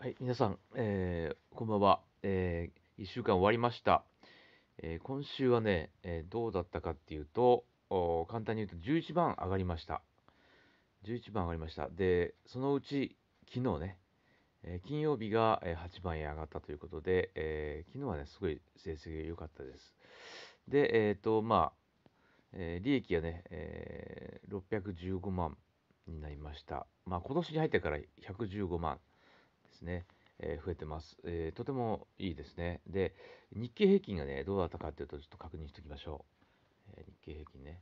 はい、皆さん、えー、こんばんは。えー、1週間終わりました。えー、今週はね、えー、どうだったかっていうと、簡単に言うと11番上がりました。11番上がりました。で、そのうち昨日ね、え金曜日が8番へ上がったということで、え昨日はね、すごい成績が良かったです。で、えっ、と、まあ、え利益がね、え615万になりました。まあ、今年に入ってから115万。ですね、えー、増えてます、えー、とてもいいですね。で、日経平均がね、どうだったかというと、ちょっと確認しておきましょう。えー、日経平均ね。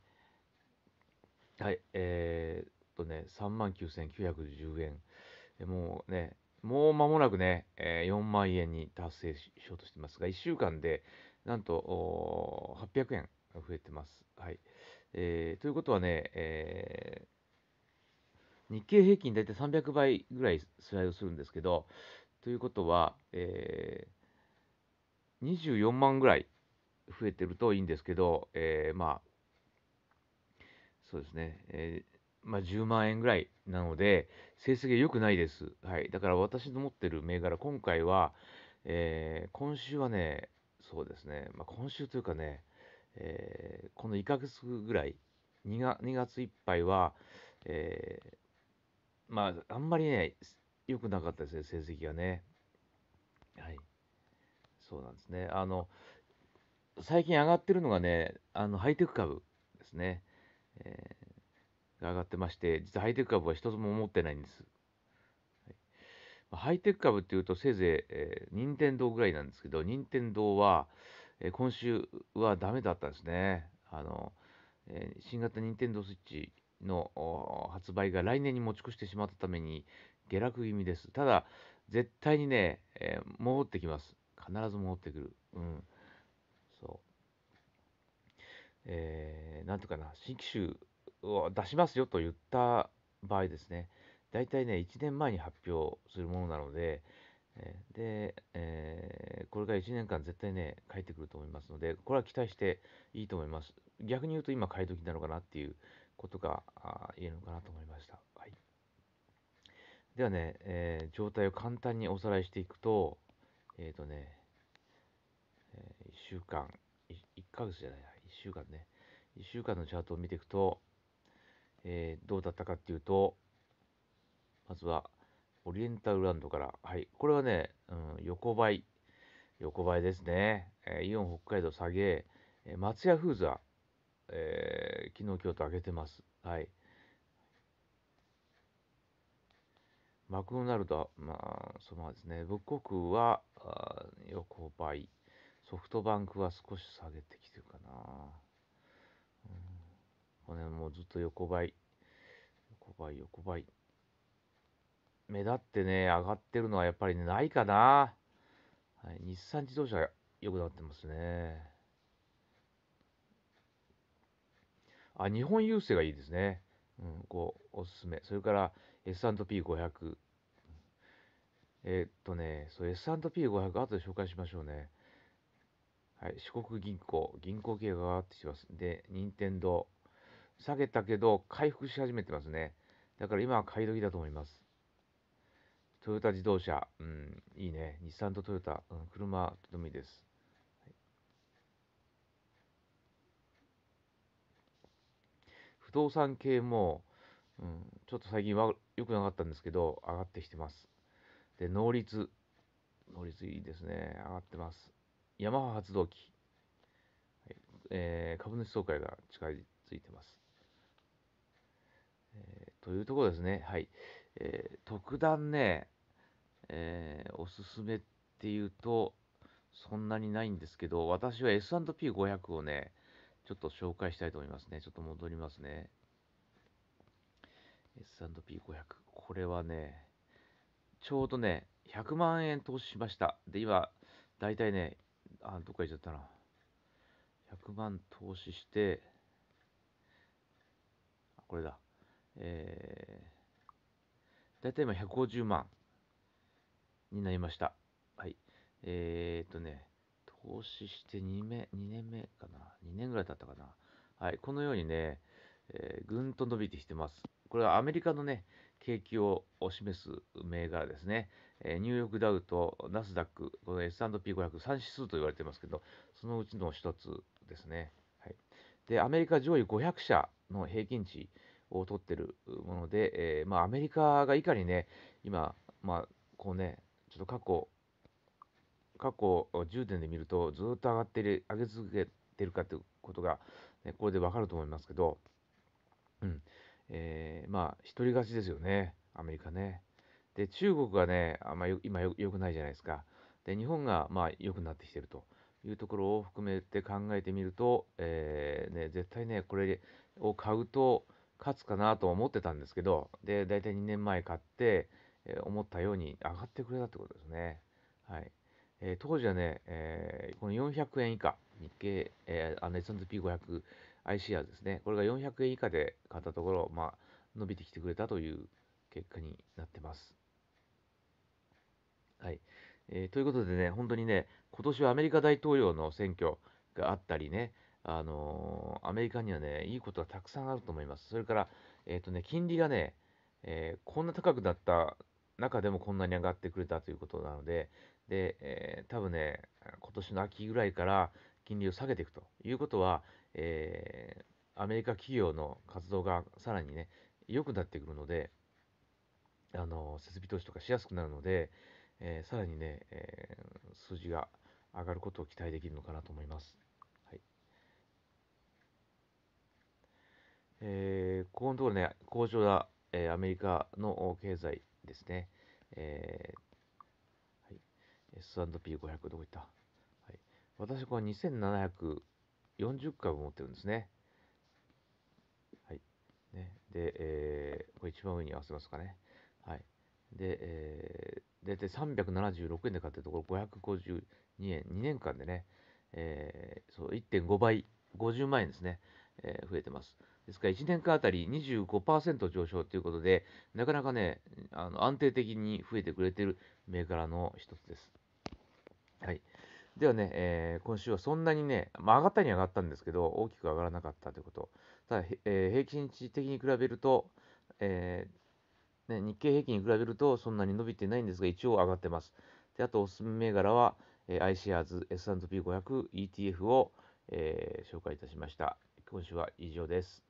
はい、えー、とね、39,910円。もうね、もう間もなくね、え4万円に達成しようとしてますが、1週間でなんと800円増えてます。はい。えー、ということはね、え日経平均大体300倍ぐらいスライドするんですけど、ということは、えー、24万ぐらい増えてるといいんですけど、えー、まあ、そうですね、えー、まあ、10万円ぐらいなので、成績が良くないです。はい。だから私の持ってる銘柄、今回は、えー、今週はね、そうですね、まあ、今週というかね、えー、この1ヶ月ぐらい、2, 月、2月いっぱいは、えー、まあ、あんまりね、良くなかったですね、成績がね。はい。そうなんですね。あの、最近上がってるのがね、あの、ハイテク株ですね。えー、上がってまして、実はハイテク株は一つも持ってないんです。はい、ハイテク株っていうと、せいぜい、えー、任天堂ぐらいなんですけど、任天堂は、えー、今週はダメだったんですね。あの、えー、新型任天堂スイッチの発売が来年に持ち越してしまったために下落気味です。ただ、絶対にね、えー、戻ってきます。必ず戻ってくる。うん。そう。えー、なんとかな、新機種を出しますよと言った場合ですね、大体ね、1年前に発表するものなので、で、えー、これから1年間絶対ね、帰ってくると思いますので、これは期待していいと思います。逆に言うと今買い時なのかなっていうことが言えるのかなと思いました。はい、ではね、えー、状態を簡単におさらいしていくと、えっ、ー、とね、えー、1週間、1, 1ヶ月じゃないな、1週間ね、1週間のチャートを見ていくと、えー、どうだったかっていうと、まずは、オリエンタルランドから。はい。これはね、うん、横ばい。横ばいですね。えー、イオン北海道下げ、えー、松屋フーズは、えー、昨日今日と上げてます。はい。マクドナルドは、まあ、そのままですね。ブッコクは、横ばい。ソフトバンクは少し下げてきてるかな。うん、これもずっと横ばい。横ばい、横ばい。目立ってね、上がってるのはやっぱり、ないかな。はい、日産自動車が良くなってますね。あ、日本郵政がいいですね。うん、こう、おすすめ。それから S&P500。えー、っとね、そう S&P500、後で紹介しましょうね。はい、四国銀行、銀行系が上がってきてます。で、任天堂下げたけど、回復し始めてますね。だから今は買い時だと思います。トヨタ自動車、うん、いいね。日産とトヨタ、うん、車、とてもいいです。不動産系も、うん、ちょっと最近は良くなかったんですけど、上がってきてます。で、能率、能率いいですね。上がってます。ヤマハ発動機、はいえー、株主総会が近づいてます。えー、というところですね。はい。えー、特段ね、えー、おすすめっていうと、そんなにないんですけど、私は S&P500 をね、ちょっと紹介したいと思いますね。ちょっと戻りますね。S&P500。これはね、ちょうどね、100万円投資しました。で、今、だいたいね、あ、どっか行っちゃったな。100万投資して、これだ。えー、だいたい今150万。になりました。はい。えー、っとね、投資して2目、2年目かな。2年ぐらい経ったかな。はい。このようにね、えー、ぐんと伸びてきてます。これはアメリカのね、景気を示す銘柄ですね。えー、ニューヨークダウとナスダック、この S&P500、3指数と言われてますけど、そのうちの1つですね。はい。で、アメリカ上位500社の平均値を取ってるもので、えー、まあ、アメリカがいかにね、今、まあ、こうね、ちょっと過去、過去10年で見ると、ずっと上がってる、上げ続けてるかということが、ね、これでわかると思いますけど、うん。えー、まあ、一人勝ちですよね、アメリカね。で、中国がね、あんまよ今よくないじゃないですか。で、日本が、まあ、良くなってきてるというところを含めて考えてみると、えー、ね、絶対ね、これを買うと、勝つかなと思ってたんですけど、で、大体2年前買って、え思ったように上がってくれたってことですね。はい。えー、当時はね、えー、この400円以下、日経、えー、あの S&P500 ICR ですね、これが400円以下で買ったところ、まあ、伸びてきてくれたという結果になってます。はい。えー、ということでね、本当にね、今年はアメリカ大統領の選挙があったりね、あのー、アメリカにはね、いいことがたくさんあると思います。それから、えっ、ー、とね、金利がね、えー、こんな高くなった中でもこんなに上がってくれたということなので、で、えー、多分ね、今年の秋ぐらいから金利を下げていくということは、えー、アメリカ企業の活動がさらにね、良くなってくるので、あの、設備投資とかしやすくなるので、えー、さらにね、えー、数字が上がることを期待できるのかなと思います。はいえー、ここのところね、好調だ、えー、アメリカの経済ですね。えー、はい、S&P500 どこ行ったはい、私この2740株持ってるんですね。はい。ね、で、えー、これ一番上に合わせますかね。はい。で、えー、大体376円で買ってるところ552円、2年間でね、えー、そう1.5倍、50万円ですね、えー、増えてます。ですから1年間あたり25%上昇ということで、なかなかね、あの安定的に増えてくれてる銘柄の一つです。はい。ではね、えー、今週はそんなにね、まあ、上がったに上がったんですけど、大きく上がらなかったということ。ただ、えー、平均値的に比べると、えー、ね、日経平均に比べるとそんなに伸びてないんですが、一応上がってます。であと、おすすめ銘柄は、えー、iShares S&P500 ETF を、え紹介いたしました。今週は以上です。